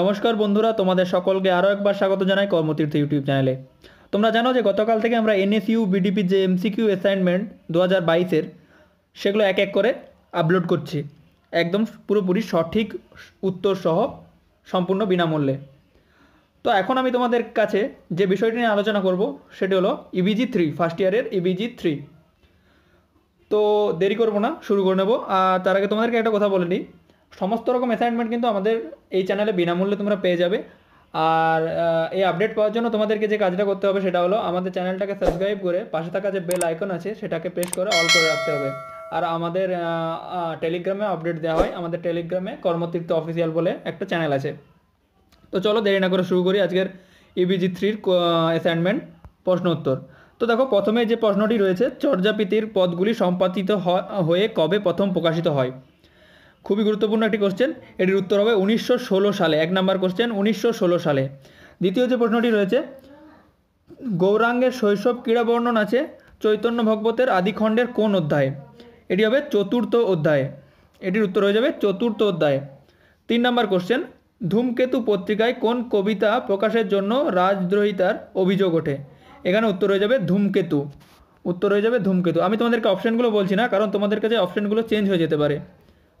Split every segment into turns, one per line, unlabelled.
নমস্কার বন্ধুরা তোমাদের সকলকে আরও একবার স্বাগত জানাই কর্মতীর্থ ইউটিউব চ্যানেলে তোমরা জানো যে গতকাল থেকে আমরা এনএসইউ বিডিপি যে এমসিকিউ অ্যাসাইনমেন্ট দু হাজার বাইশের সেগুলো এক এক করে আপলোড করছি একদম পুরোপুরি সঠিক উত্তর সহ সম্পূর্ণ বিনামূল্যে তো এখন আমি তোমাদের কাছে যে বিষয়টি নিয়ে আলোচনা করব সেটি হলো ইবিজি থ্রি ফার্স্ট ইয়ারের ইবিজি থ্রি তো দেরি করবো না শুরু করে নেবো আর তার আগে তোমাদেরকে একটা কথা বলে নিই সমস্ত রকম অ্যাসাইনমেন্ট কিন্তু আমাদের এই চ্যানেলে বিনামূল্যে তোমরা পেয়ে যাবে আর এই আপডেট পাওয়ার জন্য তোমাদেরকে যে কাজটা করতে হবে সেটা হলো আমাদের চ্যানেলটাকে সাবস্ক্রাইব করে পাশে থাকা যে বেল আইকন আছে সেটাকে প্রেস করে অল করে রাখতে হবে আর আমাদের টেলিগ্রামে আপডেট দেওয়া হয় আমাদের টেলিগ্রামে কর্মতীর্থ অফিসিয়াল বলে একটা চ্যানেল আছে তো চলো দেরি না করে শুরু করি আজকের ইবিজি থ্রির অ্যাসাইনমেন্ট প্রশ্ন উত্তর তো দেখো প্রথমে যে প্রশ্নটি রয়েছে চর্যাপীতির পদগুলি সম্পাদিত হয়ে কবে প্রথম প্রকাশিত হয় খুবই গুরুত্বপূর্ণ একটি কোশ্চেন এটির উত্তর হবে উনিশশো সালে এক নম্বর কোশ্চেন উনিশশো সালে দ্বিতীয় যে প্রশ্নটি রয়েছে গৌরাঙ্গের শৈশব ক্রীড়া বর্ণন আছে চৈতন্য ভগবতের আদিখণ্ডের কোন অধ্যায় এটি হবে চতুর্থ অধ্যায় এটির উত্তর হয়ে যাবে চতুর্থ অধ্যায় তিন নম্বর কোশ্চেন ধূমকেতু পত্রিকায় কোন কবিতা প্রকাশের জন্য রাজদ্রোহিতার অভিযোগ ওঠে এখানে উত্তর হয়ে যাবে ধূমকেতু উত্তর হয়ে যাবে ধূমকেতু আমি তোমাদেরকে অপশানগুলো বলছি না কারণ তোমাদের কাছে অপশানগুলো চেঞ্জ হয়ে যেতে পারে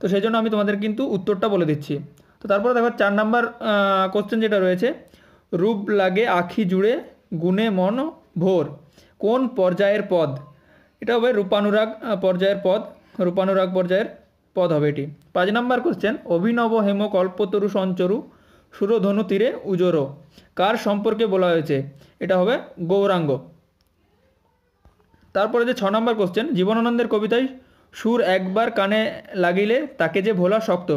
তো সেই জন্য আমি তোমাদের কিন্তু উত্তরটা বলে দিচ্ছি তো তারপরে দেখো চার নাম্বার কোশ্চেন যেটা রয়েছে রূপ লাগে আখি জুড়ে গুণে মন ভোর কোন পর্যায়ের পদ এটা হবে রূপানুরাগ পর্যায়ের পদ রূপানুরাগ পর্যায়ের পদ হবে এটি পাঁচ নাম্বার কোশ্চেন অভিনব হেম কল্পতরু সঞ্চরু সুরধনু তীরে উজোরো কার সম্পর্কে বলা হয়েছে এটা হবে গৌরাঙ্গ তারপরে যে ছ নম্বর কোশ্চেন জীবনানন্দের কবিতায় সুর একবার কানে লাগিলে তাকে যে ভোলা শক্ত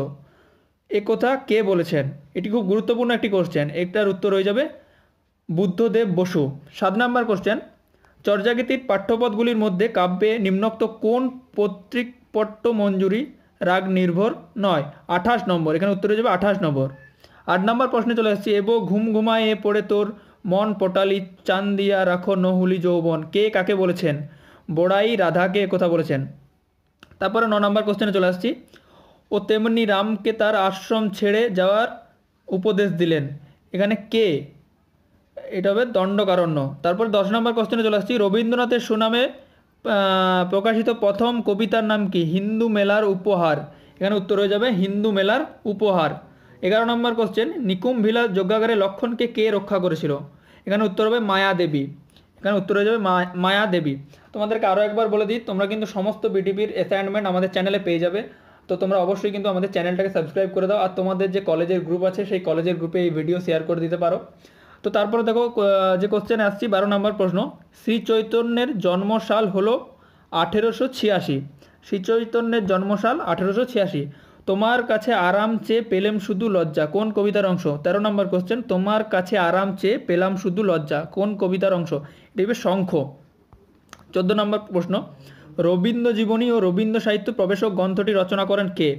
এ কথা কে বলেছেন এটি খুব গুরুত্বপূর্ণ একটি কোশ্চেন একটার উত্তর হয়ে যাবে বুদ্ধদেব বসু সাত নাম্বার কোশ্চেন চর্যাগীতির পাঠ্যপদগুলির মধ্যে কাব্যে নিম্নোক্ত কোন পত্রিক পট্ট মঞ্জুরি রাগ নির্ভর নয় আঠাশ নম্বর এখানে উত্তর হয়ে যাবে আঠাশ নম্বর আট নম্বর প্রশ্নে চলে আসছি এবো ঘুম ঘুমায় এ পড়ে তোর মন পটালি চান্দিয়া রাখো নহুলি যৌবন কে কাকে বলেছেন বড়াই রাধাকে কথা বলেছেন তারপরে ন নম্বর কোশ্চেনে চলে আসছি ও তেমনি রামকে তার আশ্রম ছেড়ে যাওয়ার উপদেশ দিলেন এখানে কে এটা হবে দণ্ডকারণ্য তারপর দশ নম্বর কোশ্চেনে চলে আসছি রবীন্দ্রনাথের সুনামে প্রকাশিত প্রথম কবিতার নাম কি হিন্দু মেলার উপহার এখানে উত্তর হয়ে যাবে হিন্দু মেলার উপহার এগারো নম্বর কোশ্চেন নিকুম ভিলা যজ্ঞাগারে লক্ষণকে কে রক্ষা করেছিল এখানে উত্তর হবে মায়া দেবী এখানে উত্তর হয়ে যাবে মায়া দেবী তোমাদেরকে আরও একবার বলে দিই তোমরা কিন্তু সমস্ত বিটিপির অ্যাসাইনমেন্ট আমাদের চ্যানেলে পেয়ে যাবে তো তোমরা অবশ্যই কিন্তু আমাদের চ্যানেলটাকে সাবস্ক্রাইব করে দাও আর তোমাদের যে কলেজের গ্রুপ আছে সেই কলেজের গ্রুপে এই ভিডিও শেয়ার করে দিতে পারো তো তারপরে দেখো যে কোশ্চেনে আসছি বারো নম্বর প্রশ্ন শ্রী চৈতন্যের জন্মসাল হলো আঠেরোশো ছিয়াশি শ্রী চৈতন্যের জন্মসাল আঠেরোশো ছিয়াশি তোমার কাছে আরাম চেয়ে পেলেম শুধু লজ্জা কোন কবিতার অংশ তেরো নম্বর কোশ্চেন তোমার কাছে আরাম চেয়ে পেলাম শুধু লজ্জা কোন কবিতার অংশ এটি হবে শঙ্খ চোদ্দ নম্বর প্রশ্ন রবীন্দ্র জীবনী ও রবীন্দ্র সাহিত্য প্রবেশক গ্রন্থটি রচনা করেন কে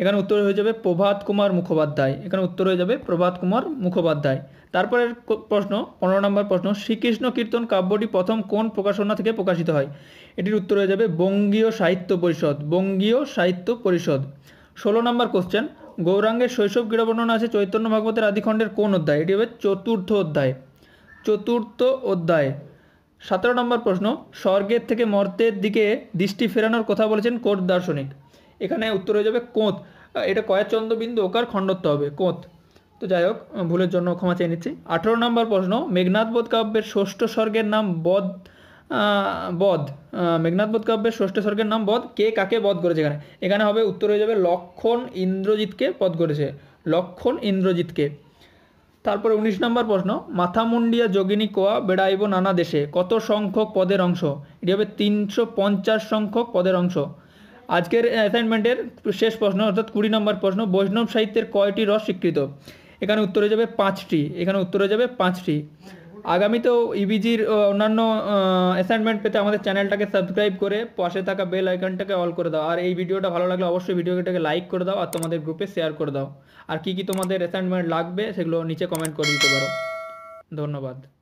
এখানে উত্তর হয়ে যাবে প্রভাত কুমার মুখোপাধ্যায় এখানে উত্তর হয়ে যাবে প্রভাত কুমার মুখোপাধ্যায় তারপরের প্রশ্ন পনেরো নম্বর প্রশ্ন শ্রীকৃষ্ণ কীর্তন কাব্যটি প্রথম কোন প্রকাশনা থেকে প্রকাশিত হয় এটির উত্তর হয়ে যাবে বঙ্গীয় সাহিত্য পরিষদ বঙ্গীয় সাহিত্য পরিষদ ষোলো নম্বর কোশ্চেন গৌরাঙ্গের শৈশব ক্রীড়া বর্ণনা আছে চৈতন্য ভাগবতের আদিখণ্ডের কোন অধ্যায় এটি হবে চতুর্থ অধ্যায় চতুর্থ অধ্যায় সতেরো নম্বর প্রশ্ন স্বর্গের থেকে মর্তের দিকে দৃষ্টি ফেরানোর কথা বলেছেন কোট দার্শনিক এখানে উত্তর হয়ে যাবে কোঁত এটা চন্দ্রবিন্দু ওকার খণ্ডত্ব হবে কোঁত তো যাই হোক ভুলের জন্য ক্ষমা চেয়ে নিচ্ছি আঠেরো নম্বর প্রশ্ন মেঘনাথ বোধ কাব্যের ষষ্ঠ স্বর্গের নাম বধ বধ মেঘনাথ বোধ কাব্যের ষষ্ঠ স্বর্গের নাম বধ কে কাকে বধ করেছে এখানে এখানে হবে উত্তর হয়ে যাবে লক্ষণ ইন্দ্রজিৎকে বধ করেছে লক্ষণ ইন্দ্রজিৎকে তারপরে উনিশ নম্বর প্রশ্ন মাথামুন্ডিয়া যোগিনী কোয়া বেড়াইব নানা দেশে কত সংখ্যক পদের অংশ এটি হবে তিনশো পঞ্চাশ সংখ্যক পদের অংশ আজকের অ্যাসাইনমেন্টের শেষ প্রশ্ন অর্থাৎ কুড়ি নম্বর প্রশ্ন বৈষ্ণব সাহিত্যের কয়টি রস স্বীকৃত এখানে উত্তর হয়ে যাবে পাঁচটি এখানে উত্তর হয়ে যাবে পাঁচটি আগামীতেও ইবিজির e অন্যান্য অ্যাসাইনমেন্ট পেতে আমাদের চ্যানেলটাকে সাবস্ক্রাইব করে পাশে থাকা বেল আইকনটাকে অল করে দাও আর এই ভিডিওটা ভালো লাগলে অবশ্যই ভিডিওটাকে লাইক করে দাও আর তোমাদের গ্রুপে শেয়ার করে দাও আর কি কি তোমাদের অ্যাসাইনমেন্ট লাগবে সেগুলো নিচে কমেন্ট করে দিতে পারো ধন্যবাদ